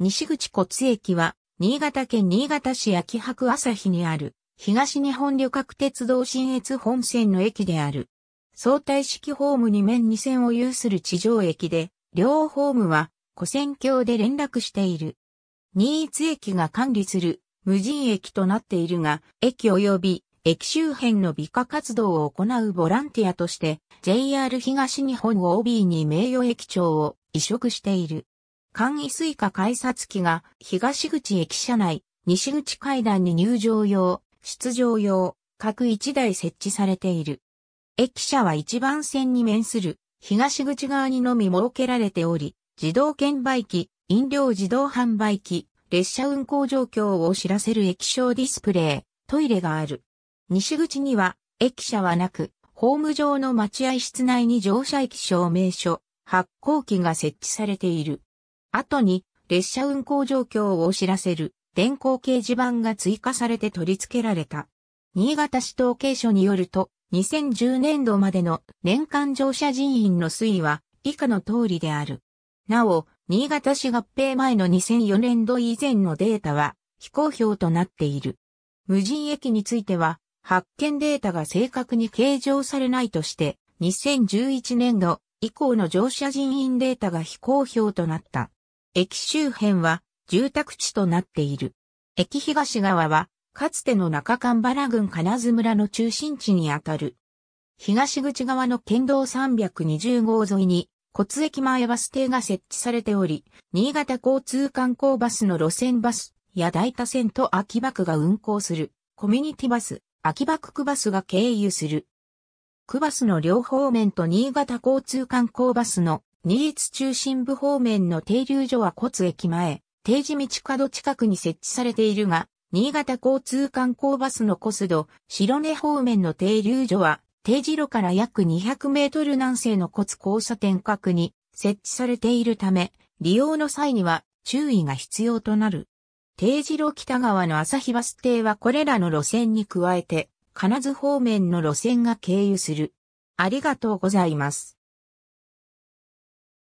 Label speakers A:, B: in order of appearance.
A: 西口骨駅は、新潟県新潟市秋白朝日にある、東日本旅客鉄道新越本線の駅である。相対式ホーム2面2線を有する地上駅で、両ホームは、古線橋で連絡している。新津駅が管理する無人駅となっているが、駅及び駅周辺の美化活動を行うボランティアとして、JR 東日本 OB に名誉駅長を移植している。簡易スイカ改札機が東口駅舎内、西口階段に入場用、出場用、各1台設置されている。駅舎は一番線に面する東口側にのみ設けられており、自動券売機、飲料自動販売機、列車運行状況を知らせる液晶ディスプレイ、トイレがある。西口には駅舎はなく、ホーム上の待合室内に乗車駅証明書、発行機が設置されている。後に列車運行状況をお知らせる電光掲示板が追加されて取り付けられた。新潟市統計所によると、2010年度までの年間乗車人員の推移は以下の通りである。なお、新潟市合併前の2004年度以前のデータは非公表となっている。無人駅については、発見データが正確に計上されないとして、2011年度以降の乗車人員データが非公表となった。駅周辺は住宅地となっている。駅東側は、かつての中間原郡金津村の中心地にあたる。東口側の県道320号沿いに、骨駅前バス停が設置されており、新潟交通観光バスの路線バスや大田線と秋葉区が運行する、コミュニティバス、秋葉区区バスが経由する。区バスの両方面と新潟交通観光バスの新越中心部方面の停留所は骨駅前、定時道角近くに設置されているが、新潟交通観光バスのコスド、白根方面の停留所は、定時路から約200メートル南西の骨交差点角に設置されているため、利用の際には注意が必要となる。定時路北側の朝日バス停はこれらの路線に加えて、金津方面の路線が経由する。ありがとうございます。